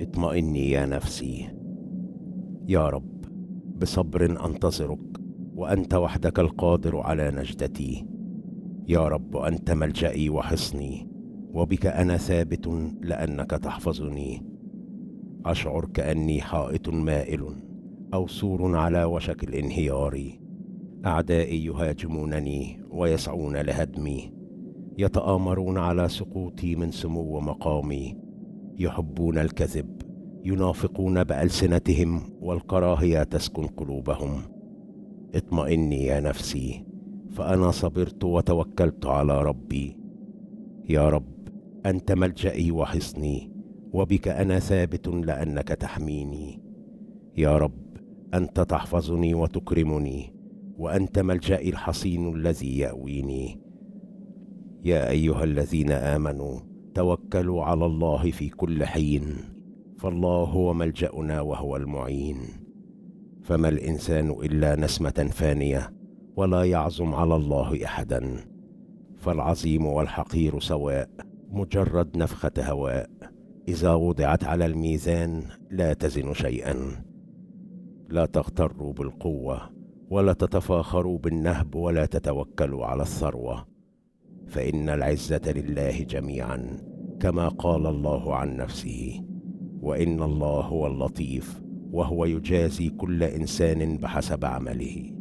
اطمئني يا نفسي يا رب بصبر انتظرك وانت وحدك القادر على نجدتي يا رب انت ملجئي وحصني وبك انا ثابت لانك تحفظني اشعر كاني حائط مائل او سور على وشك الانهيار اعدائي يهاجمونني ويسعون لهدمي يتامرون على سقوطي من سمو مقامي يحبون الكذب ينافقون بألسنتهم والكراهية تسكن قلوبهم اطمئني يا نفسي فأنا صبرت وتوكلت على ربي يا رب أنت ملجئي وحصني وبك أنا ثابت لأنك تحميني يا رب أنت تحفظني وتكرمني وأنت ملجئي الحصين الذي يأويني يا أيها الذين آمنوا توكلوا على الله في كل حين فالله هو ملجانا وهو المعين فما الانسان الا نسمه فانيه ولا يعزم على الله احدا فالعظيم والحقير سواء مجرد نفخه هواء اذا وضعت على الميزان لا تزن شيئا لا تغتروا بالقوه ولا تتفاخروا بالنهب ولا تتوكلوا على الثروه فان العزه لله جميعا كما قال الله عن نفسه وان الله هو اللطيف وهو يجازي كل انسان بحسب عمله